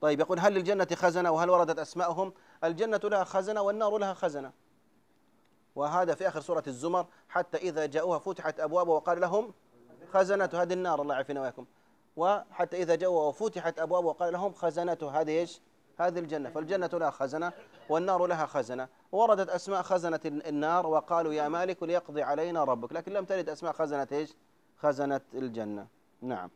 طيب يقول هل للجنة خزنة وهل وردت أسماءهم الجنة لها خزنة والنار لها خزنة وهذا في آخر سورة الزمر حتى إذا جاءوها فتحت أبوابها وقال لهم خزنة هذه النار الله يعافينا وياكم وحتى إذا جاءوها وفتحت أبوابها وقال لهم خزنة هذه إيش هذه الجنة فالجنة لها خزنة والنار لها خزنة وردت أسماء خزنة النار وقالوا يا مالك ليقضي علينا ربك لكن لم ترد أسماء خزنة إيش خزنة الجنة نعم